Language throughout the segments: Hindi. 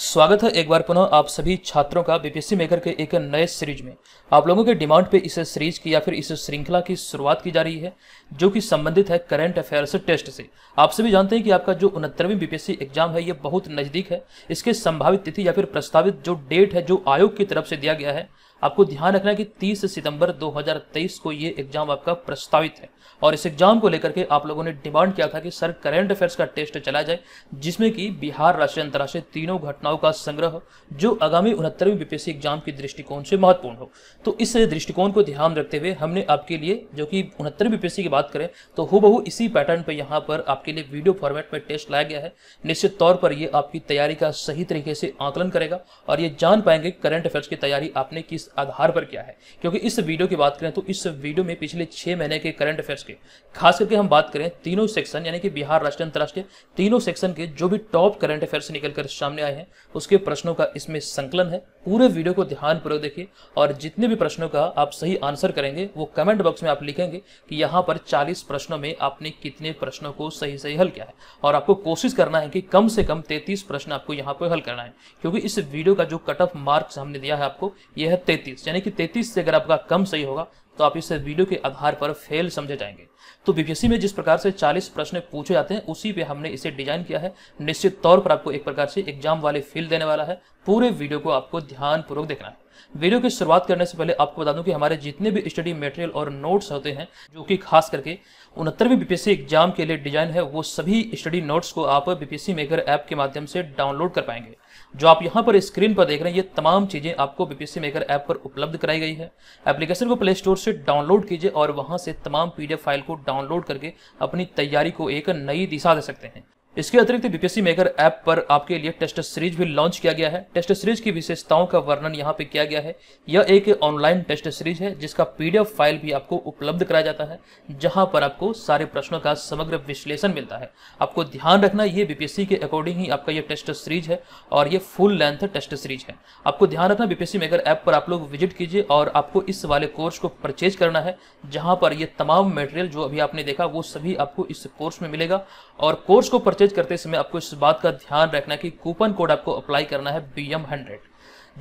स्वागत है एक बार पुनः आप सभी छात्रों का बीपीएससी मेकर के एक नए सीरीज में आप लोगों के डिमांड पे इस सीरीज की या फिर इस श्रृंखला की शुरुआत की जा रही है जो कि संबंधित है करंट अफेयर्स टेस्ट से आप सभी जानते हैं कि आपका जो उनहत्तरवीं बीपीएससी एग्जाम है ये बहुत नज़दीक है इसके संभावित तिथि या फिर प्रस्तावित जो डेट है जो आयोग की तरफ से दिया गया है आपको ध्यान रखना है कि 30 सितंबर 2023 को ये एग्जाम आपका प्रस्तावित है और इस एग्जाम को लेकर के आप लोगों ने डिमांड किया था कि सर करेंट अफेयर्स का टेस्ट चला जाए जिसमें कि बिहार राष्ट्रीय अंतर्राष्ट्रीय तीनों घटनाओं का संग्रह जो आगामी उनहत्तरवीं बीपीएससी एग्जाम के दृष्टिकोण से महत्वपूर्ण हो तो इस दृष्टिकोण को ध्यान रखते हुए हमने आपके लिए जो कि उनहत्तरवीं बीपीएससी की बात करें तो हु इसी पैटर्न पर यहाँ पर आपके लिए वीडियो फॉर्मेट में टेस्ट लाया गया है निश्चित तौर पर यह आपकी तैयारी का सही तरीके से आकलन करेगा और ये जान पाएंगे करेंट अफेयर्स की तैयारी आपने किस आधार पर क्या है क्योंकि इस वीडियो की बात करें तो इस वीडियो में पिछले छह महीने के करंट अफेयर्स के खास करके हम बात करें तीनों सेक्शन यानी कि बिहार राष्ट्रीय अंतर्राष्ट्रीय तीनों सेक्शन के जो भी टॉप करंट अफेयर्स निकलकर सामने आए हैं उसके प्रश्नों का इसमें संकलन है पूरे वीडियो को ध्यानपूर्वक देखिए और जितने भी प्रश्नों का आप सही आंसर करेंगे वो कमेंट बॉक्स में आप लिखेंगे कि यहाँ पर 40 प्रश्नों में आपने कितने प्रश्नों को सही सही हल किया है और आपको कोशिश करना है कि कम से कम 33 प्रश्न आपको यहाँ पर हल करना है क्योंकि इस वीडियो का जो कट ऑफ मार्क्स हमने दिया है आपको यह है तैतीस यानी कि तैतीस से अगर आपका कम सही होगा तो आप इसे वीडियो के आधार पर फेल समझे जाएंगे तो बीपीएससी में जिस प्रकार से 40 प्रश्न पूछे जाते हैं उसी पे हमने इसे डिजाइन किया है निश्चित तौर पर आपको एक प्रकार से एग्जाम वाले फील देने वाला है पूरे वीडियो को आपको ध्यानपूर्वक देखना है वीडियो की शुरुआत करने से पहले आपको बता दूं कि हमारे जितने भी स्टडी मटेरियल और नोट्स होते हैं जो कि खास करके उनहत्तरवीं बीपीएससी एग्जाम के लिए डिजाइन है वो सभी स्टडी नोट्स को आप बीपीएससी मेकर ऐप के माध्यम से डाउनलोड कर पाएंगे जो आप यहाँ पर स्क्रीन पर देख रहे हैं ये तमाम चीज़ें आपको बीपीसी मेकर ऐप पर उपलब्ध कराई गई है एप्लीकेशन को प्ले स्टोर से डाउनलोड कीजिए और वहाँ से तमाम पीडीएफ फाइल को डाउनलोड करके अपनी तैयारी को एक नई दिशा दे सकते हैं इसके अतिरिक्त बीपीएससी मेकर ऐप पर आपके लिए टेस्ट सीरीज भी लॉन्च किया गया है टेस्ट सीरीज की विशेषताओं का वर्णन यहाँ पे किया गया है यह एक ऑनलाइन टेस्ट सीरीज है जिसका पीडीएफ फाइल भी आपको उपलब्ध कराया जाता है जहां पर आपको सारे प्रश्नों का समग्र विश्लेषण मिलता है आपको ध्यान रखना ये बीपीएससी के अकॉर्डिंग ही आपका यह टेस्ट सीरीज है और ये फुल लेंथ टेस्ट सीरीज है आपको ध्यान रखना बीपीएससी मेकर ऐप पर आप लोग विजिट कीजिए और आपको इस वाले कोर्स को परचेज करना है जहाँ पर यह तमाम मेटेरियल जो अभी आपने देखा वो सभी आपको इस कोर्स में मिलेगा और कोर्स को परचेज परचेज करते समय आपको इस बात का ध्यान रखना है कि कूपन कोड आपको अप्लाई करना है बी एम हंड्रेड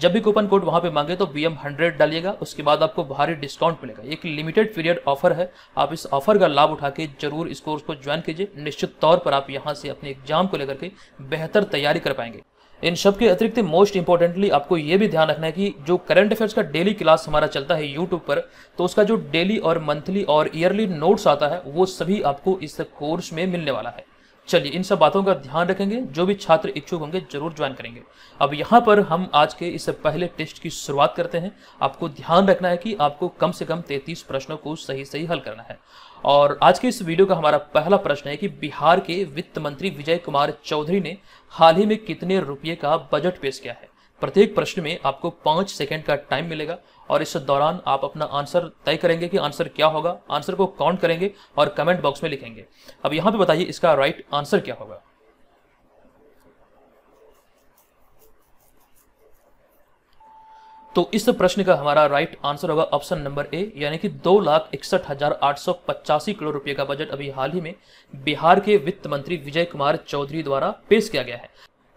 जब भी कूपन कोड वहां पे मांगे तो बी एम हंड्रेड डालिएगा उसके बाद आपको भारी डिस्काउंट मिलेगा एक लिमिटेड पीरियड ऑफर है आप इस ऑफर का लाभ उठा के जरूर इस कोर्स को ज्वाइन कीजिए निश्चित तौर पर आप यहाँ से अपने एग्जाम को लेकर के बेहतर तैयारी कर पाएंगे इन सब के अतिरिक्त मोस्ट इंपॉर्टेंटली आपको ये भी ध्यान रखना है कि जो करंट अफेयर्स का डेली क्लास हमारा चलता है यूट्यूब पर तो उसका जो डेली और मंथली और ईयरली नोट्स आता है वो सभी आपको इस कोर्स में मिलने वाला है चलिए इन सब बातों का ध्यान रखेंगे जो भी छात्र इच्छुक होंगे जरूर ज्वाइन करेंगे अब यहाँ पर हम आज के इस पहले टेस्ट की शुरुआत करते हैं आपको ध्यान रखना है कि आपको कम से कम 33 प्रश्नों को सही सही हल करना है और आज के इस वीडियो का हमारा पहला प्रश्न है कि बिहार के वित्त मंत्री विजय कुमार चौधरी ने हाल ही में कितने रुपये का बजट पेश किया है प्रत्येक प्रश्न में आपको पांच सेकेंड का टाइम मिलेगा और इस दौरान आप अपना आंसर तय करेंगे कि आंसर क्या होगा आंसर को काउंट करेंगे और कमेंट बॉक्स में लिखेंगे अब यहां पे बताइए इसका राइट आंसर क्या होगा तो इस प्रश्न का हमारा राइट आंसर होगा ऑप्शन नंबर ए यानी कि दो लाख इकसठ हजार आठ सौ पचासी करोड़ रुपए का बजट अभी हाल ही में बिहार के वित्त मंत्री विजय कुमार चौधरी द्वारा पेश किया गया है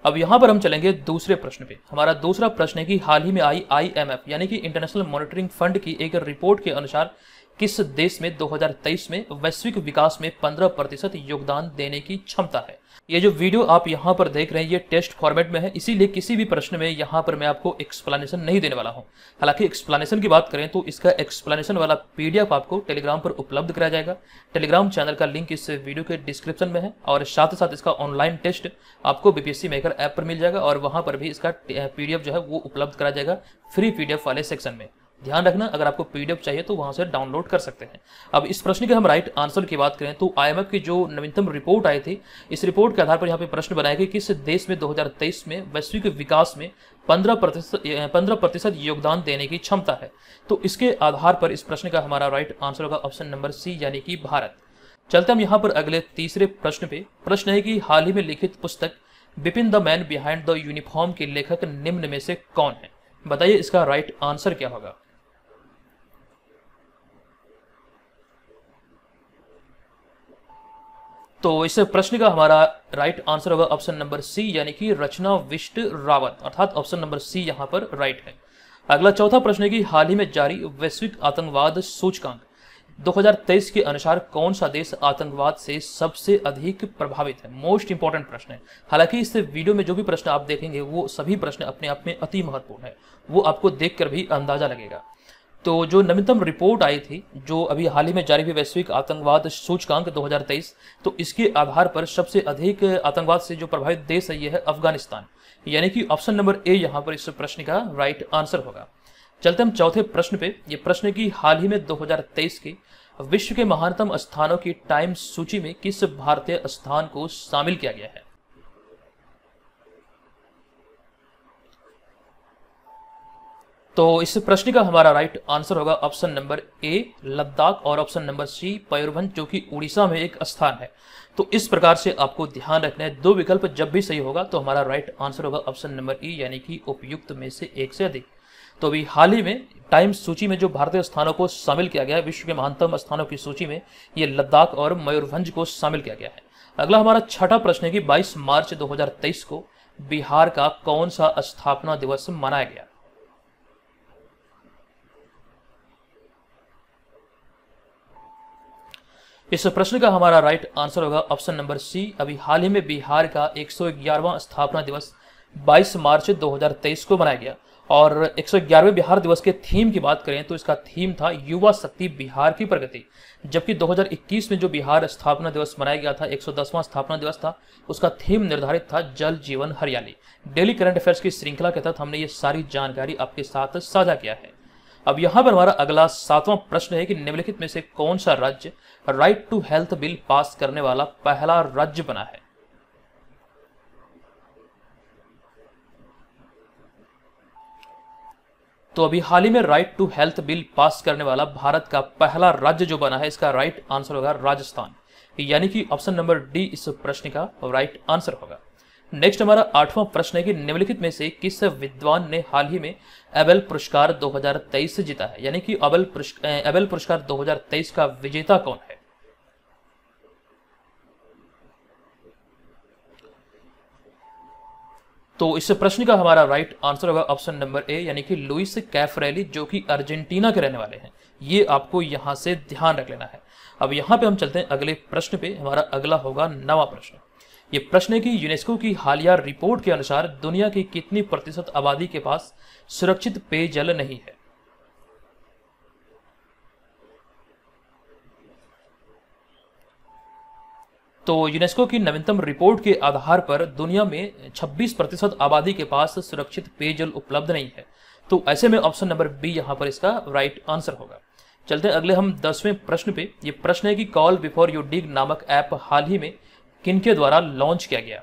अब यहाँ पर हम चलेंगे दूसरे प्रश्न पे हमारा दूसरा प्रश्न है कि हाल ही में आई आईएमएफ यानी कि इंटरनेशनल मॉनिटरिंग फंड की एक रिपोर्ट के अनुसार किस देश में 2023 में वैश्विक विकास में 15 प्रतिशत योगदान देने की क्षमता है ये जो वीडियो आप यहाँ पर देख रहे हैं ये टेस्ट फॉर्मेट में है इसीलिए किसी भी प्रश्न में यहाँ पर मैं आपको एक्सप्लेनेशन नहीं देने वाला हूँ हालांकि एक्सप्लेनेशन की बात करें तो इसका एक्सप्लेनेशन वाला पीडीएफ आपको टेलीग्राम पर उपलब्ध कराया जाएगा टेलीग्राम चैनल का लिंक इस वीडियो के डिस्क्रिप्शन में है और साथ ही साथ इसका ऑनलाइन टेस्ट आपको बीपीएससी मेकर ऐप पर मिल जाएगा और वहाँ पर भी इसका पीडीएफ जो है वो उपलब्ध कराया जाएगा फ्री पीडीएफ वाले सेक्शन में ध्यान रखना अगर आपको पीडीएफ चाहिए तो वहां से डाउनलोड कर सकते हैं अब इस प्रश्न के हम राइट आंसर की बात करें तो आईएमएफ की जो नवीनतम रिपोर्ट आई थी इस रिपोर्ट के आधार पर यहाँ पे प्रश्न बनाया गया कि किस देश में 2023 में वैश्विक विकास में पंद्रह प्रतिशत पंद्रह प्रतिशत योगदान देने की क्षमता है तो इसके आधार पर इस प्रश्न का हमारा राइट आंसर होगा ऑप्शन नंबर सी यानी कि भारत चलते हम यहाँ पर अगले तीसरे प्रश्न पे प्रश्न है कि हाल ही में लिखित पुस्तक Bipin the man behind the uniform के लेखक निम्न में से कौन है बताइए इसका राइट आंसर क्या होगा तो इस प्रश्न का हमारा राइट आंसर होगा ऑप्शन नंबर सी यानी कि रचना विष्ट रावत अर्थात ऑप्शन नंबर सी यहाँ पर राइट है अगला चौथा प्रश्न है कि हाल ही में जारी वैश्विक आतंकवाद सूचकांक 2023 के अनुसार कौन सा देश आतंकवाद से सबसे अधिक प्रभावित है मोस्ट इंपॉर्टेंट प्रश्न है हालांकि इस वीडियो में जो भी प्रश्न आप देखेंगे वो सभी प्रश्न अपने आप में अति महत्वपूर्ण है वो आपको देखकर भी अंदाजा लगेगा तो जो नवीनतम रिपोर्ट आई थी जो अभी हाल ही में जारी हुई वैश्विक आतंकवाद सूचकांक 2023 तो इसके आधार पर सबसे अधिक आतंकवाद से जो प्रभावित देश है यह है अफगानिस्तान यानी कि ऑप्शन नंबर ए यहाँ पर इस प्रश्न का राइट आंसर होगा चलते हम चौथे प्रश्न पे ये प्रश्न की हाल ही में 2023 के विश्व के महानतम स्थानों की टाइम सूची में किस भारतीय स्थान को शामिल किया गया है तो इस प्रश्न का हमारा राइट आंसर होगा ऑप्शन नंबर ए लद्दाख और ऑप्शन नंबर सी पयूरभंज जो कि उड़ीसा में एक स्थान है तो इस प्रकार से आपको ध्यान रखना है दो विकल्प जब भी सही होगा तो हमारा राइट आंसर होगा ऑप्शन नंबर ई यानी कि उपयुक्त में से एक से अधिक तो अभी हाल ही में टाइम्स सूची में जो भारतीय स्थानों को शामिल किया गया है विश्व के महानतम स्थानों की सूची में ये लद्दाख और मयूरभंज को शामिल किया गया है अगला हमारा छठा प्रश्न है कि 22 मार्च 2023 को बिहार का कौन सा स्थापना दिवस मनाया गया इस प्रश्न का हमारा राइट आंसर होगा ऑप्शन नंबर सी अभी हाल ही में बिहार का एक स्थापना दिवस 22 मार्च 2023 को मनाया गया और 111वें बिहार दिवस के थीम की बात करें तो इसका थीम था युवा शक्ति बिहार की प्रगति जबकि 2021 में जो बिहार स्थापना दिवस मनाया गया था 110वां स्थापना दिवस था उसका थीम निर्धारित था जल जीवन हरियाली डेली करंट अफेयर्स की श्रृंखला के तहत हमने ये सारी जानकारी आपके साथ साझा किया है अब यहाँ पर हमारा अगला सातवां प्रश्न है कि निम्नलिखित में से कौन सा राज्य right to health bill pass करने वाला पहला राज्य बना है तो अभी हाल ही में right to health bill pass करने वाला भारत का पहला राज्य जो बना है इसका राइट आंसर होगा राजस्थान यानी कि ऑप्शन नंबर डी इस प्रश्न का राइट आंसर होगा नेक्स्ट हमारा आठवां प्रश्न है कि निम्नलिखित में से किस विद्वान ने हाल ही में एबेल पुरस्कार 2023 जीता है यानी कि अबल एबेल पुरस्कार 2023 का विजेता कौन है तो इस प्रश्न का हमारा राइट आंसर होगा ऑप्शन नंबर ए यानी कि लुइस कैफरेली जो कि अर्जेंटीना के रहने वाले हैं ये आपको यहां से ध्यान रख लेना है अब यहां पे हम चलते हैं अगले प्रश्न पे हमारा अगला होगा नवा प्रश्न ये प्रश्न है कि यूनेस्को की हालिया रिपोर्ट के अनुसार दुनिया की कितनी प्रतिशत आबादी के पास सुरक्षित पेयजल नहीं है तो यूनेस्को की नवीनतम रिपोर्ट के आधार पर दुनिया में 26 प्रतिशत आबादी के पास सुरक्षित पेयजल उपलब्ध नहीं है तो ऐसे में ऑप्शन नंबर बी यहाँ पर इसका राइट आंसर होगा चलते हैं अगले हम दसवें प्रश्न पे ये प्रश्न है कि कॉल बिफोर यू डिग नामक ऐप हाल ही में किनके द्वारा लॉन्च किया गया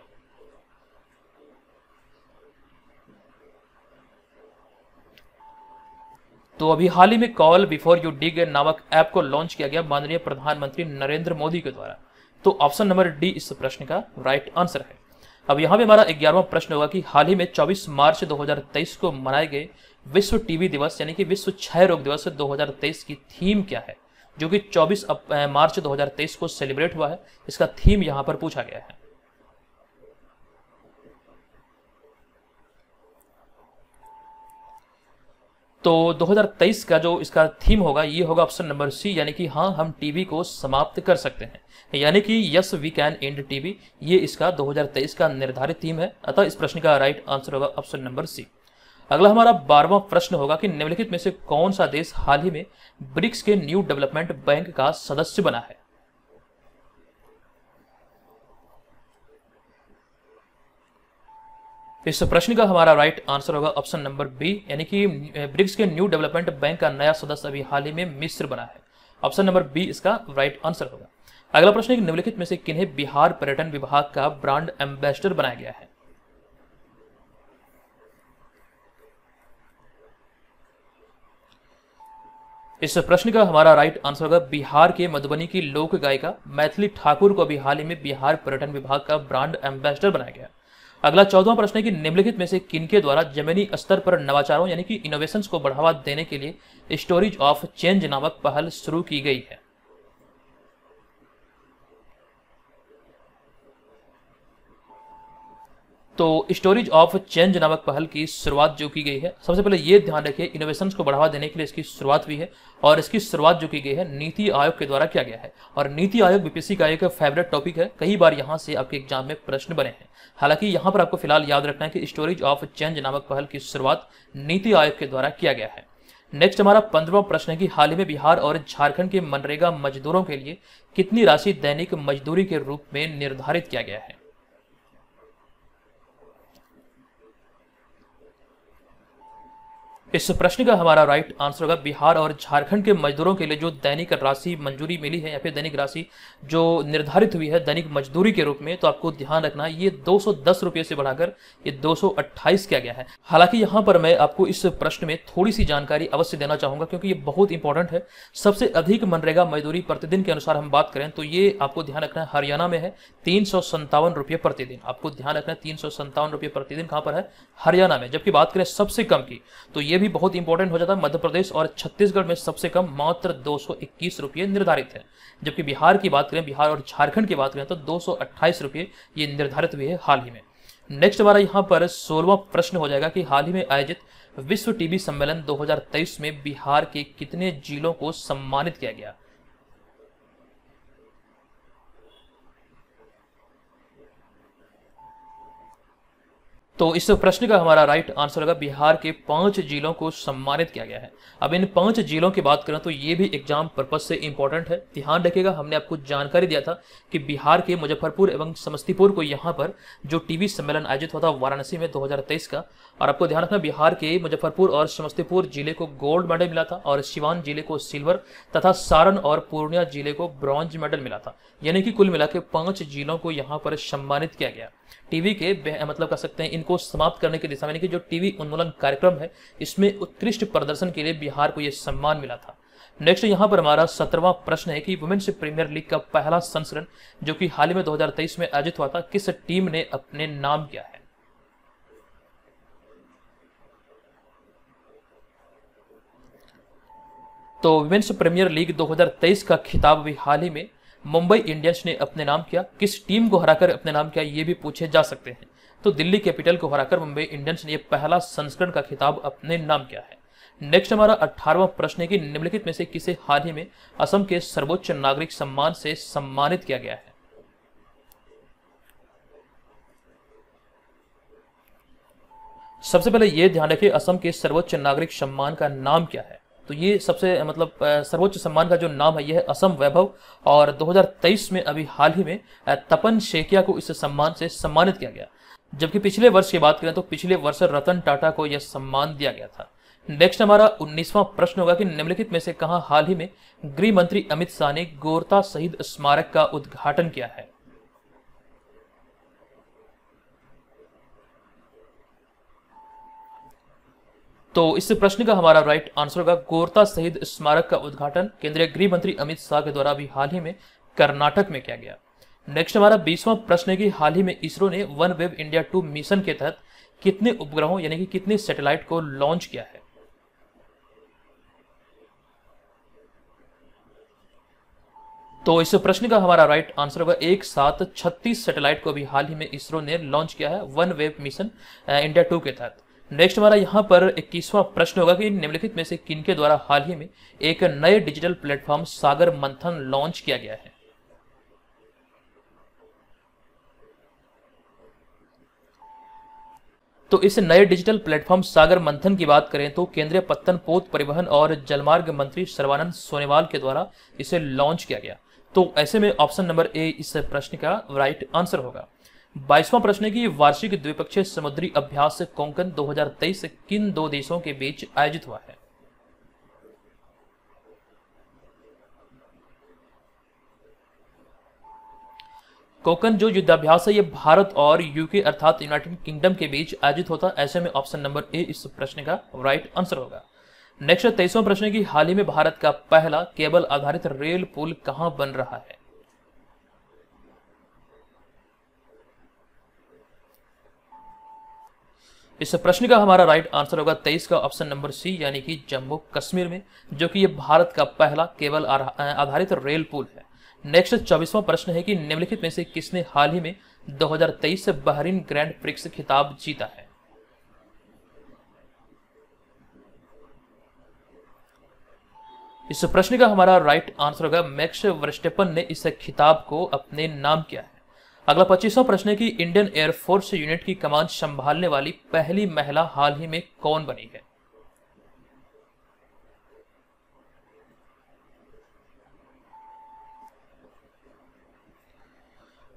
तो अभी हाल ही में कॉल बिफोर यू डिग नामक ऐप को लॉन्च किया गया माननीय प्रधानमंत्री नरेंद्र मोदी के द्वारा तो ऑप्शन नंबर डी इस प्रश्न का राइट आंसर है अब यहाँ पे हमारा ग्यारहवा प्रश्न होगा कि हाल ही में 24 मार्च 2023 को मनाए गए विश्व टीवी दिवस यानी कि विश्व क्षय रोग दिवस 2023 की थीम क्या है जो कि 24 मार्च 2023 को सेलिब्रेट हुआ है इसका थीम यहाँ पर पूछा गया है तो 2023 का जो इसका थीम होगा ये होगा ऑप्शन नंबर सी यानी कि हाँ हम टीवी को समाप्त कर सकते हैं यानी कि yes we can end TB ये इसका 2023 का निर्धारित थीम है अतः इस प्रश्न का राइट आंसर होगा ऑप्शन नंबर सी अगला हमारा बारहवां प्रश्न होगा कि निम्नलिखित में से कौन सा देश हाल ही में ब्रिक्स के न्यू डेवलपमेंट बैंक का सदस्य बना है इस प्रश्न का हमारा राइट आंसर होगा ऑप्शन नंबर बी यानी कि ब्रिक्स के न्यू डेवलपमेंट बैंक का नया सदस्य अभी हाल ही में मिस्र बना है ऑप्शन नंबर बी इसका राइट आंसर होगा अगला प्रश्न है निम्नलिखित में से किन्हें बिहार पर्यटन विभाग का ब्रांड एम्बेसडर बनाया गया है इस प्रश्न का हमारा राइट आंसर होगा बिहार के मधुबनी की लोक गायिका मैथिली ठाकुर को अभी हाल ही में बिहार पर्यटन विभाग का ब्रांड एम्बेसडर बनाया गया अगला चौदवा प्रश्न है कि निम्नलिखित में से किनके द्वारा जमीनी स्तर पर नवाचारों यानी कि इनोवेशंस को बढ़ावा देने के लिए स्टोरेज ऑफ चेंज नामक पहल शुरू की गई है तो स्टोरेज ऑफ चेंज नामक पहल की शुरुआत जो की गई है सबसे पहले ये ध्यान रखिए इनोवेशन को बढ़ावा देने के लिए इसकी शुरुआत हुई है और इसकी शुरुआत जो की गई है नीति आयोग के द्वारा किया गया है और नीति आयोग बीपीसी का एक फेवरेट टॉपिक है कई बार यहाँ से आपके एग्जाम में प्रश्न बने हैं हालांकि यहाँ पर आपको फिलहाल याद रखना है कि स्टोरेज ऑफ चेंज नामक पहल की शुरुआत नीति आयोग के द्वारा किया गया है नेक्स्ट हमारा पंद्रवा प्रश्न है कि हाल ही में बिहार और झारखंड के मनरेगा मजदूरों के लिए कितनी राशि दैनिक मजदूरी के रूप में निर्धारित किया गया है इस प्रश्न का हमारा राइट आंसर होगा बिहार और झारखंड के मजदूरों के लिए जो दैनिक राशि मंजूरी मिली है या फिर दैनिक राशि जो निर्धारित हुई है दैनिक मजदूरी के रूप में तो आपको ध्यान रखना है ये दो रुपए से बढ़ाकर ये दो किया गया है हालांकि यहाँ पर मैं आपको इस प्रश्न में थोड़ी सी जानकारी अवश्य देना चाहूंगा क्योंकि ये बहुत इंपॉर्टेंट है सबसे अधिक मनरेगा मजदूरी प्रतिदिन के अनुसार हम बात करें तो ये आपको ध्यान रखना है हरियाणा में है तीन रुपये प्रतिदिन आपको ध्यान रखना है तीन रुपये प्रतिदिन कहाँ पर है हरियाणा में जबकि बात करें सबसे कम की तो ये भी बहुत इंपॉर्टेंट हो जाता है मध्य प्रदेश और छत्तीसगढ़ में सबसे कम मात्र दो सौ निर्धारित है जबकि बिहार की बात करें बिहार और झारखंड की बात करें तो दो सौ ये निर्धारित हुए है हाल ही में नेक्स्ट हमारा यहाँ पर सोलवा प्रश्न हो जाएगा कि हाल ही में आयोजित विश्व टीबी सम्मेलन 2023 में बिहार के कितने जिलों को सम्मानित किया गया तो इस प्रश्न का हमारा राइट आंसर होगा बिहार के पांच जिलों को सम्मानित किया गया है अब इन पांच जिलों की बात करें तो ये भी एग्जाम पर्पज से इंपॉर्टेंट है ध्यान रखिएगा हमने आपको जानकारी दिया था कि बिहार के मुजफ्फरपुर एवं समस्तीपुर को यहाँ पर जो टीवी सम्मेलन आयोजित हुआ था वाराणसी में 2023 का और आपको ध्यान रखना बिहार के मुजफ्फरपुर और समस्तीपुर जिले को गोल्ड मेडल मिला था और सिवान जिले को सिल्वर तथा सारण और पूर्णिया जिले को ब्रॉन्ज मेडल मिला था यानी कि कुल मिला के पांच जिलों को यहाँ पर सम्मानित किया गया टीवी के मतलब कह सकते हैं इनको समाप्त करने की दिशा में यानी कि जो टीवी उन्मूलन कार्यक्रम है इसमें उत्कृष्ट प्रदर्शन के लिए बिहार को यह सम्मान मिला था नेक्स्ट यहाँ पर हमारा सत्रहवा प्रश्न है कि वुमेन्स प्रीमियर लीग का पहला संस्करण जो कि हाल ही में 2023 में आयोजित हुआ था किस टीम ने अपने नाम किया है तो वुमेन्स प्रीमियर लीग 2023 का खिताब भी हाल ही में मुंबई इंडियंस ने अपने नाम किया किस टीम को हराकर अपने नाम किया ये भी पूछे जा सकते हैं तो दिल्ली कैपिटल को हराकर मुंबई इंडियंस ने यह पहला संस्करण का खिताब अपने नाम किया है नेक्स्ट हमारा अठारवा प्रश्न है कि निम्नलिखित में से किसे हाल ही में असम के सर्वोच्च नागरिक सम्मान से सम्मानित किया गया है सबसे पहले यह ध्यान रखें असम के सर्वोच्च नागरिक सम्मान का नाम क्या है तो ये सबसे मतलब सर्वोच्च सम्मान का जो नाम है यह है असम वैभव और 2023 में अभी हाल ही में तपन शेखिया को इस सम्मान से सम्मानित किया गया जबकि पिछले वर्ष की बात करें तो पिछले वर्ष रतन टाटा को यह सम्मान दिया गया था नेक्स्ट हमारा उन्नीसवां प्रश्न होगा कि निम्नलिखित में से कहा हाल ही में गृह मंत्री अमित शाह ने गोरता शहीद स्मारक का उद्घाटन किया है तो इस प्रश्न का हमारा राइट आंसर होगा गोरता शहीद स्मारक का उद्घाटन केंद्रीय गृह मंत्री अमित शाह के द्वारा अभी हाल ही में कर्नाटक में किया गया नेक्स्ट हमारा बीसवां प्रश्न है कि हाल ही में इसरो ने OneWeb India two mission के तहत कितने उपग्रहों यानी कि कितने सैटेलाइट को लॉन्च किया है तो इस प्रश्न का हमारा राइट आंसर होगा एक साथ छत्तीस सैटेलाइट को भी हाल ही में इसरो ने लॉन्च किया है OneWeb mission India two के तहत नेक्स्ट हमारा यहाँ पर इक्कीसवां प्रश्न होगा कि निम्नलिखित में से किनके द्वारा हाल ही में एक नए डिजिटल प्लेटफॉर्म सागर मंथन लॉन्च किया गया है तो इस नए डिजिटल प्लेटफॉर्म सागर मंथन की बात करें तो केंद्रीय पत्तन पोत परिवहन और जलमार्ग मंत्री सर्वानंद सोनेवाल के द्वारा इसे लॉन्च किया गया तो ऐसे में ऑप्शन नंबर ए इस प्रश्न का राइट आंसर होगा बाईसवां प्रश्न है कि वार्षिक द्विपक्षीय समुद्री अभ्यास कोंकण 2023 किन दो देशों के बीच आयोजित हुआ है कोकन जो युद्धाभ्यास है यह भारत और यूके अर्थात यूनाइटेड किंगडम के बीच आयोजित होता है ऐसे में ऑप्शन नंबर ए इस प्रश्न का राइट आंसर होगा नेक्स्ट तेईसवां प्रश्न की हाल ही में भारत का पहला केबल आधारित रेल पुल कहां बन रहा है इस प्रश्न का हमारा राइट आंसर होगा तेईस का ऑप्शन नंबर सी यानी कि जम्मू कश्मीर में जो कि ये भारत का पहला केवल आधारित रेल पुल है नेक्स्ट चौबीसवां प्रश्न है कि निम्नलिखित में से किसने हाल ही में 2023 से बहरीन ग्रैंड प्रिक्स खिताब जीता है इस प्रश्न का हमारा राइट आंसर होगा मैक्स वर्स्टेपन ने इस खिताब को अपने नाम किया है अगला पच्चीसवा प्रश्न है कि इंडियन एयरफोर्स यूनिट की कमान संभालने वाली पहली महिला हाल ही में कौन बनी है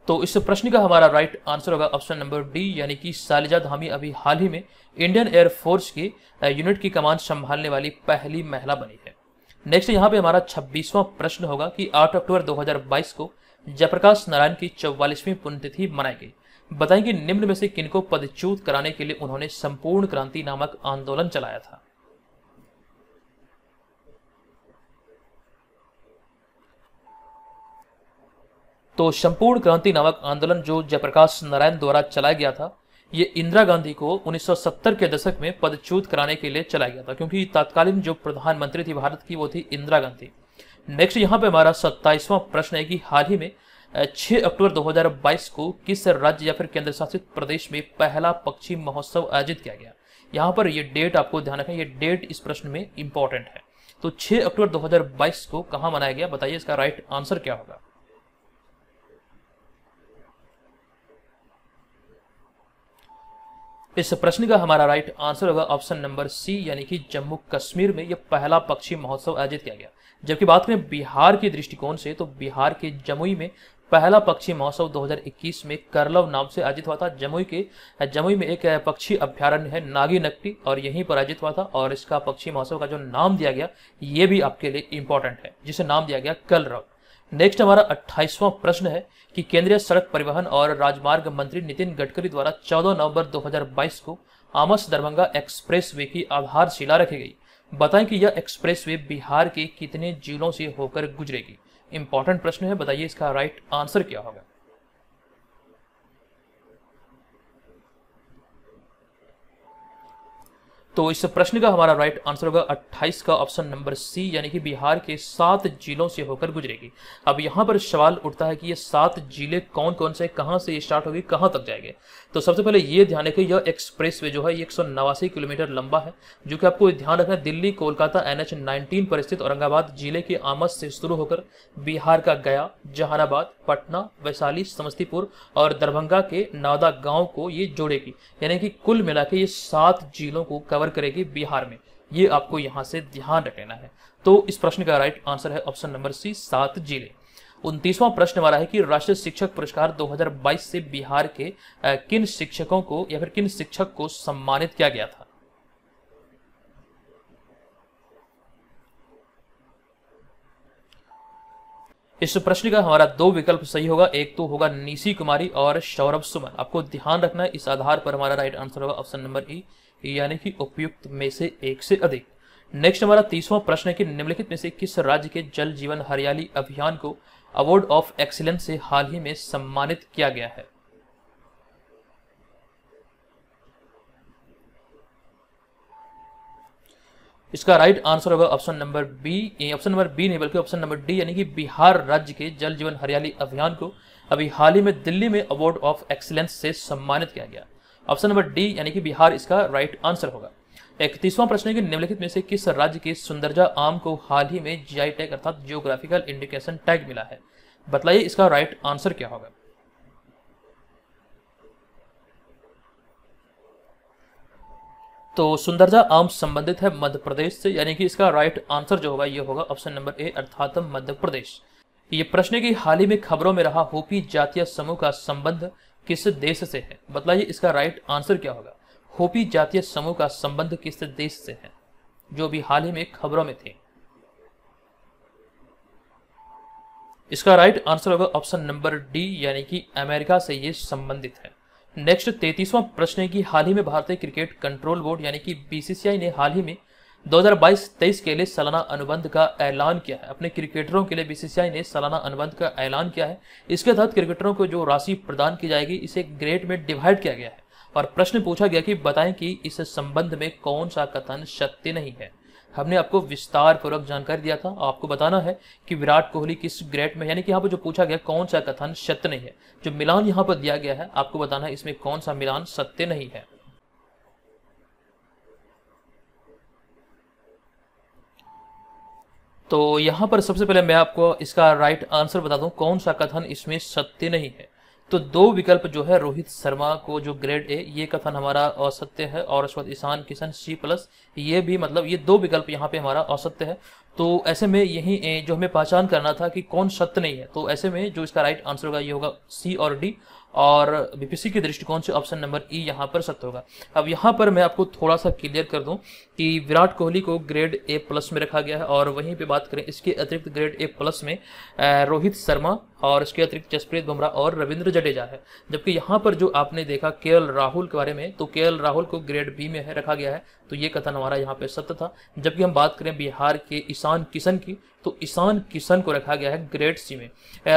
तो इस प्रश्न का हमारा राइट आंसर होगा ऑप्शन नंबर डी यानी कि सालिजा धामी अभी हाल ही में इंडियन एयरफोर्स की यूनिट की कमान संभालने वाली पहली महिला बनी है नेक्स्ट यहां पे हमारा 26वां प्रश्न होगा कि 8 अक्टूबर 2022 को जयप्रकाश नारायण की चौवालीसवीं पुण्यतिथि मनाई गई बताएं कि निम्न में से किनको पदच्युत कराने के लिए उन्होंने संपूर्ण क्रांति नामक आंदोलन चलाया था तो संपूर्ण क्रांति नामक आंदोलन जो जयप्रकाश नारायण द्वारा चलाया गया था ये इंदिरा गांधी को 1970 के दशक में पदच्युत कराने के लिए चलाया गया था क्योंकि तत्कालीन जो प्रधानमंत्री थी भारत की वो थी इंदिरा गांधी नेक्स्ट यहाँ पे हमारा सत्ताईसवां प्रश्न है कि हाल ही में 6 अक्टूबर 2022 को किस राज्य या फिर केंद्र शासित प्रदेश में पहला पक्षी महोत्सव आयोजित किया गया यहाँ पर ये डेट आपको ध्यान रखें ये डेट इस प्रश्न में इंपॉर्टेंट है तो 6 अक्टूबर 2022 को कहाँ मनाया गया बताइए इसका राइट आंसर क्या होगा इस प्रश्न का हमारा राइट आंसर होगा ऑप्शन नंबर सी यानी कि जम्मू कश्मीर में यह पहला पक्षी महोत्सव आयोजित किया गया जबकि बात करें बिहार के दृष्टिकोण से तो बिहार के जमुई में पहला पक्षी महोत्सव 2021 में करलव नाम से आयोजित हुआ था जमुई के जमुई में एक पक्षी अभ्यारण्य है नागी नकटी और यहीं पर आयोजित हुआ था और इसका पक्षी महोत्सव का जो नाम दिया गया ये भी आपके लिए इम्पोर्टेंट है जिसे नाम दिया गया कलरव नेक्स्ट हमारा अट्ठाईसवां प्रश्न है कि केंद्रीय सड़क परिवहन और राजमार्ग मंत्री नितिन गडकरी द्वारा 14 नवंबर 2022 को आमस दरभंगा एक्सप्रेसवे की आधारशिला रखी गई बताएं कि यह एक्सप्रेसवे बिहार के कितने जिलों से होकर गुजरेगी इंपॉर्टेंट प्रश्न है बताइए इसका राइट आंसर क्या होगा तो इस प्रश्न का हमारा राइट आंसर होगा 28 का ऑप्शन नंबर सी यानी कि बिहार के सात जिलों से होकर गुजरेगी अब यहाँ पर सवाल उठता है कि ये सात जिले कौन कौन से कहाँ से स्टार्ट होगी कहाँ तक जाएंगे तो सबसे पहले ये ध्यान रखें यह एक्सप्रेस वे जो है एक किलोमीटर लंबा है जो कि आपको ध्यान रखना दिल्ली कोलकाता एन एच पर स्थित औरंगाबाद जिले के आमद से शुरू होकर बिहार का गया जहानाबाद पटना वैशाली समस्तीपुर और दरभंगा के नादा गाँव को ये जोड़ेगी यानी कि कुल मिला ये सात जिलों को कवर कवर करेगी बिहार में ये आपको यहाँ से ध्यान रख लेना है तो इस प्रश्न का राइट आंसर है ऑप्शन नंबर सी सात जिले उनतीसवां प्रश्न वाला है कि राष्ट्रीय शिक्षक पुरस्कार 2022 से बिहार के किन शिक्षकों को या फिर किन शिक्षक को सम्मानित किया गया था इस प्रश्न का हमारा दो विकल्प सही होगा एक तो होगा निशी कुमारी और सौरभ सुमन आपको ध्यान रखना है इस आधार पर हमारा राइट आंसर होगा ऑप्शन नंबर ई यानी कि उपयुक्त में से एक से अधिक नेक्स्ट हमारा तीसवा प्रश्न है कि निम्नलिखित में से किस राज्य के जल जीवन हरियाली अभियान को अवार्ड ऑफ एक्सीलेंस से हाल ही में सम्मानित किया गया है इसका राइट आंसर होगा option number B option number B नहीं बल्कि ऑप्शन नंबर डी यानी कि बिहार राज्य के जल जीवन हरियाली अभियान को अभी हाल ही में दिल्ली में अवार्ड ऑफ एक्सीलेंस से सम्मानित किया गया ऑप्शन नंबर डी यानी कि बिहार इसका राइट आंसर होगा इकतीसवां प्रश्न है कि निम्नलिखित में से किस राज्य के सुंदरजा आम को हाल ही में जीआई टैग अर्थात जियोग्राफिकल इंडिकेशन टैग मिला है बताइए इसका राइट आंसर क्या होगा तो सुंदरजा आम संबंधित है मध्य प्रदेश से यानी कि इसका राइट आंसर जो होगा ये होगा ऑप्शन नंबर ए अर्थात मध्य प्रदेश ये प्रश्न की हाल ही में खबरों में रहा होपी जातीय समूह का संबंध किस देश से है बताइए इसका राइट आंसर क्या होगा होपी जातीय समूह का संबंध किस देश से है जो अभी हाल ही में खबरों में थे इसका राइट आंसर होगा ऑप्शन नंबर डी यानी कि अमेरिका से ये संबंधित है नेक्स्ट तैतीसवां प्रश्न है कि हाल ही में भारतीय क्रिकेट कंट्रोल बोर्ड यानी कि बीसीसीआई ने हाल ही में 2022-23 के लिए सालाना अनुबंध का ऐलान किया है अपने क्रिकेटरों के लिए बीसीसीआई ने सालाना अनुबंध का ऐलान किया है इसके तहत क्रिकेटरों को जो राशि प्रदान की जाएगी इसे ग्रेड में डिवाइड किया गया है और प्रश्न पूछा गया कि बताएं कि इस संबंध में कौन सा कथन सत्य नहीं है हमने आपको विस्तार पूर्वक जानकारी दिया था आपको बताना है कि विराट कोहली किस ग्रेड में यानी कि यहाँ पर जो पूछा गया कौन सा कथन सत्य नहीं है जो मिलान यहाँ पर दिया गया है आपको बताना है इसमें कौन सा मिलान सत्य नहीं है तो यहाँ पर सबसे पहले मैं आपको इसका राइट आंसर बता दूं कौन सा कथन इसमें सत्य नहीं है तो दो विकल्प जो है रोहित शर्मा को जो ग्रेड ए ये कथन हमारा असत्य है और उसके बाद ईशान किशन सी प्लस ये भी मतलब ये दो विकल्प यहाँ पे हमारा असत्य है तो ऐसे में यही जो हमें पहचान करना था कि कौन सत्य नहीं है तो ऐसे में जो इसका राइट आंसर होगा ये होगा सी और डी और बीपीसी के दृष्टिकोण से ऑप्शन नंबर ई यहाँ पर सत्य होगा अब यहाँ पर मैं आपको थोड़ा सा क्लियर कर दूँ कि विराट कोहली को ग्रेड ए प्लस में रखा गया है और वहीं पर बात करें इसके अतिरिक्त ग्रेड ए प्लस में रोहित शर्मा और इसके अतिरिक्त जसप्रीत बुमराह और रविंद्र जडेजा है जबकि यहाँ पर जो आपने देखा के राहुल के बारे में तो के राहुल को ग्रेड बी में है रखा गया है तो ये कथन हमारा यहाँ पे सत्य था जबकि हम बात करें बिहार के ईशान किशन की तो ईशान किशन को रखा गया है ग्रेड सी में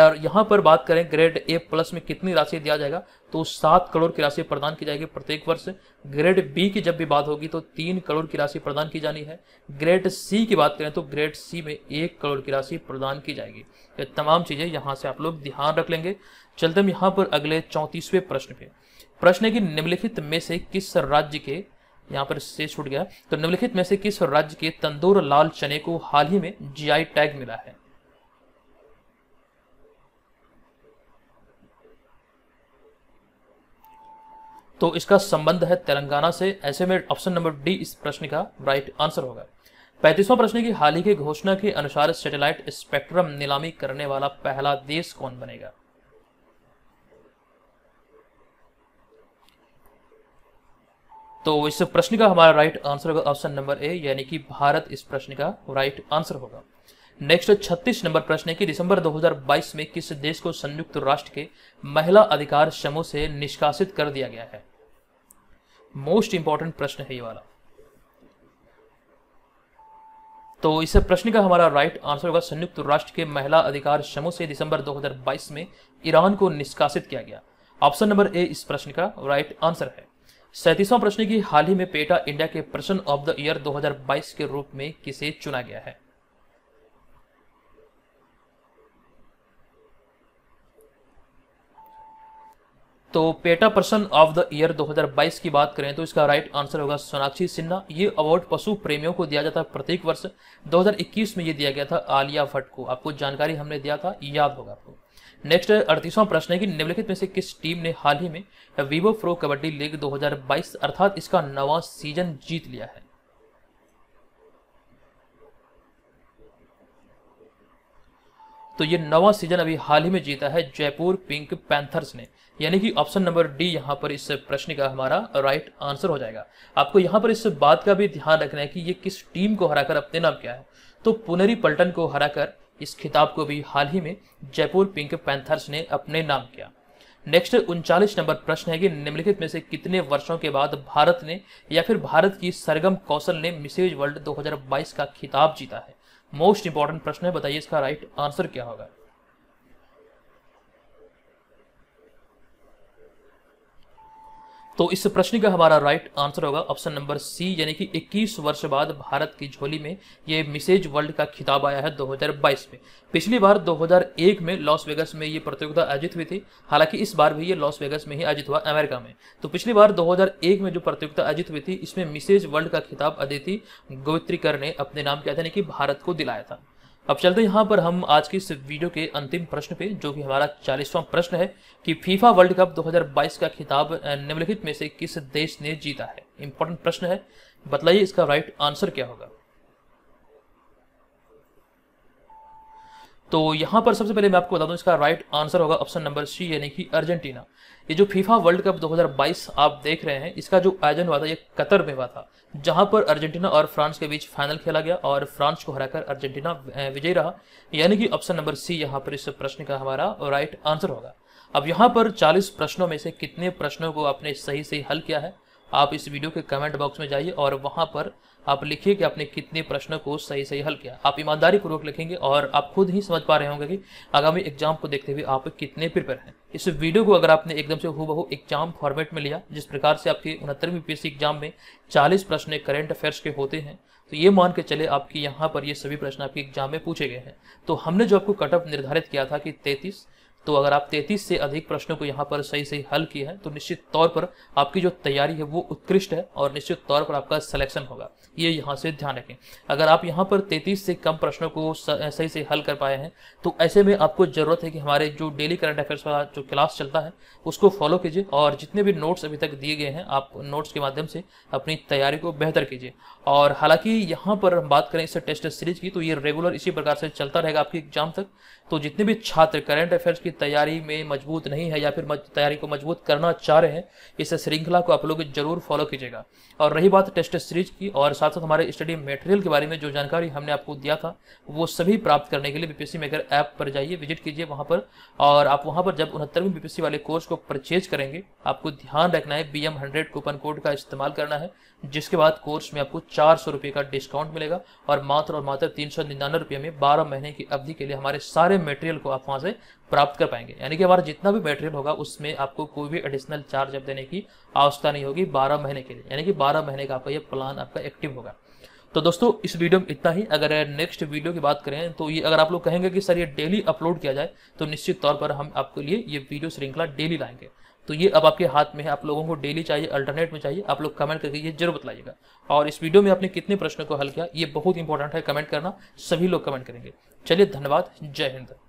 और यहाँ पर बात करें ग्रेड ए प्लस में कितनी राशि दिया जाएगा तो सात करोड़ की राशि प्रदान की जाएगी प्रत्येक वर्ष ग्रेड बी की जब भी बात होगी तो तीन करोड़ की राशि प्रदान की जानी है ग्रेड सी की बात करें तो ग्रेड सी में एक करोड़ की राशि प्रदान की जाएगी ये तमाम चीज़ें यहाँ से आप लोग ध्यान रख लेंगे चलते हम यहाँ पर अगले चौंतीसवें प्रश्न पे प्रश्न है कि निम्नलिखित में से किस राज्य के यहाँ पर से छूट गया तो निम्नलिखित में से किस राज्य के तंदूर लाल चने को हाल ही में जी टैग मिला है तो इसका संबंध है तेलंगाना से ऐसे में ऑप्शन नंबर डी इस प्रश्न का राइट आंसर होगा पैंतीसवां प्रश्न की हाल ही की घोषणा के अनुसार सैटेलाइट स्पेक्ट्रम नीलामी करने वाला पहला देश कौन बनेगा तो इस प्रश्न का हमारा राइट आंसर होगा ऑप्शन नंबर ए यानी कि भारत इस प्रश्न का राइट आंसर होगा नेक्स्ट छत्तीस नंबर प्रश्न है कि दिसंबर 2022 में किस देश को संयुक्त राष्ट्र के महिला अधिकार समूह से निष्कासित कर दिया गया है मोस्ट इंपॉर्टेंट प्रश्न है ये वाला तो इस प्रश्न का हमारा राइट आंसर होगा संयुक्त राष्ट्र के महिला अधिकार समूह से दिसंबर 2022 में ईरान को निष्कासित किया गया ऑप्शन नंबर ए इस प्रश्न का राइट आंसर है सैतीसवां प्रश्न की हाल ही में पेटा इंडिया के पर्सन ऑफ द ईयर 2022 के रूप में किसे चुना गया है तो PETA person of the year 2022 की बात करें तो इसका राइट आंसर होगा सोनाक्षी सिन्हा ये अवार्ड पशु प्रेमियों को दिया जाता है प्रत्येक वर्ष 2021 में ये दिया गया था आलिया भट्ट को आपको जानकारी हमने दिया था याद होगा आपको नेक्स्ट अड़तीसवां प्रश्न है कि निम्नलिखित में से किस टीम ने हाल ही में वीवो प्रो कबड्डी लीग दो अर्थात इसका नवा सीजन जीत लिया है तो ये नवा सीजन अभी हाल ही में जीता है जयपुर पिंक पैंथर्स ने यानी कि ऑप्शन नंबर डी यहाँ पर इस प्रश्न का हमारा राइट आंसर हो जाएगा आपको यहाँ पर इस बात का भी ध्यान रखना है कि ये किस टीम को हराकर अपने नाम क्या है तो पुनरी पलटन को हराकर इस खिताब को भी हाल ही में जयपुर पिंक पैंथर्स ने अपने नाम किया नेक्स्ट उनचालीस नंबर प्रश्न है कि निम्नलिखित में से कितने वर्षों के बाद भारत ने या फिर भारत की सरगम कौशल ने मिसेज वर्ल्ड 2022 का खिताब जीता है मोस्ट इंपॉर्टेंट प्रश्न है बताइए इसका राइट आंसर क्या होगा तो इस प्रश्न का हमारा राइट आंसर होगा ऑप्शन नंबर सी यानी कि 21 वर्ष बाद भारत की झोली में ये मिसेज वर्ल्ड का खिताब आया है 2022 में पिछली बार 2001 में लॉस वेगस में ये प्रतियोगिता आयोजित हुई थी हालांकि इस बार भी ये लॉस वेगस में ही आयोजित हुआ अमेरिका में तो पिछली बार 2001 में जो प्रतियोगिता आयोजित हुई थी इसमें मिसेज वर्ल्ड का खिताब अदिति गोवित्रीकर ने अपने नाम किया था यानी कि भारत को दिलाया था अब चलते यहाँ पर हम आज की इस वीडियो के अंतिम प्रश्न पे जो कि हमारा चालीसवां प्रश्न है कि फीफा वर्ल्ड कप 2022 का खिताब निम्नलिखित में से किस देश ने जीता है इंपॉर्टेंट प्रश्न है बताइए इसका राइट आंसर क्या होगा तो यहाँ पर सबसे पहले मैं आपको बता दूँ इसका राइट आंसर होगा ऑप्शन नंबर सी यानी कि अर्जेंटीना ये जो फीफा वर्ल्ड कप 2022 आप देख रहे हैं इसका जो आयोजन हुआ था ये कतर में हुआ था जहाँ पर अर्जेंटीना और फ्रांस के बीच फाइनल खेला गया और फ्रांस को हराकर अर्जेंटीना विजयी रहा यानी कि ऑप्शन नंबर सी यहाँ पर इस प्रश्न का हमारा राइट आंसर होगा अब यहाँ पर चालीस प्रश्नों में से कितने प्रश्नों को आपने सही से हल किया है आप इस वीडियो के कमेंट बॉक्स में जाइए और वहाँ पर आप लिखिए कि आपने कितने प्रश्न को सही सही हल किया आप ईमानदारी पूर्वक लिखेंगे और आप खुद ही समझ पा रहे होंगे कि आगामी एग्जाम को देखते हुए आप कितने प्रिपेयर हैं इस वीडियो को अगर आपने एकदम से हूबहू एग्जाम फॉर्मेट में लिया जिस प्रकार से आपके उनहत्तरवीं पी एग्जाम में चालीस प्रश्न करेंट अफेयर्स के होते हैं तो ये मान के चले आपकी यहाँ पर ये सभी प्रश्न आपके एग्जाम में पूछे गए हैं तो हमने जो आपको कट ऑफ निर्धारित किया था कि तैतीस तो अगर आप 33 से अधिक प्रश्नों को यहाँ पर सही सही हल किए हैं तो निश्चित तौर पर आपकी जो तैयारी है वो उत्कृष्ट है और निश्चित तौर पर आपका सिलेक्शन होगा ये यहाँ से ध्यान रखें अगर आप यहाँ पर 33 से कम प्रश्नों को सही से हल कर पाए हैं तो ऐसे में आपको ज़रूरत है कि हमारे जो डेली करंट अफेयर्स वाला जो क्लास चलता है उसको फॉलो कीजिए और जितने भी नोट्स अभी तक दिए गए हैं आप नोट्स के माध्यम से अपनी तैयारी को बेहतर कीजिए और हालांकि यहाँ पर हम बात करें इस टेस्ट सीरीज की तो ये रेगुलर इसी प्रकार से चलता रहेगा आपके एग्जाम तक तो जितने भी छात्र करंट अफेयर्स की तैयारी में मजबूत नहीं है या फिर तैयारी को मजबूत करना चाह रहे हैं इस श्रृंखला को आप लोग जरूर फॉलो कीजिएगा और रही बात टेस्ट सीरीज की और साथ साथ हमारे स्टडी मटेरियल के बारे में जो जानकारी हमने आपको दिया था वो सभी प्राप्त करने के लिए बीपीएससी मेकर ऐप पर जाइए विजिट कीजिए वहाँ पर और आप वहाँ पर जब उनहत्तरवीं बीपीएससी वाले कोर्स को परचेज करेंगे आपको ध्यान रखना है B M hundred coupon code का इस्तेमाल करना है जिसके बाद कोर्स में आपको चार सौ रुपये का डिस्काउंट मिलेगा और मात्र और मात्र तीन सौ निन्यानवे रुपये में बारह महीने की अवधि के लिए हमारे सारे मटेरियल को आप वहाँ से प्राप्त कर पाएंगे यानी कि हमारा जितना भी मटेरियल होगा उसमें आपको कोई भी एडिशनल चार्ज अब देने की आवश्यकता नहीं होगी बारह महीने के लिए यानी कि बारह महीने का आपका यह प्लान आपका एक्टिव होगा तो दोस्तों इस वीडियो में इतना ही अगर नेक्स्ट वीडियो की बात करें तो ये अगर आप लोग कहेंगे कि सर ये डेली अपलोड किया जाए तो निश्चित तौर पर हम आपके लिए ये वीडियो श्रृंखला डेली लाएंगे तो ये अब आपके हाथ में है आप लोगों को डेली चाहिए अल्टरनेट में चाहिए आप लोग कमेंट करके ये जरूर बताइएगा और इस वीडियो में आपने कितने प्रश्नों को हल किया ये बहुत इंपॉर्टेंट है कमेंट करना सभी लोग कमेंट करेंगे चलिए धन्यवाद जय हिंद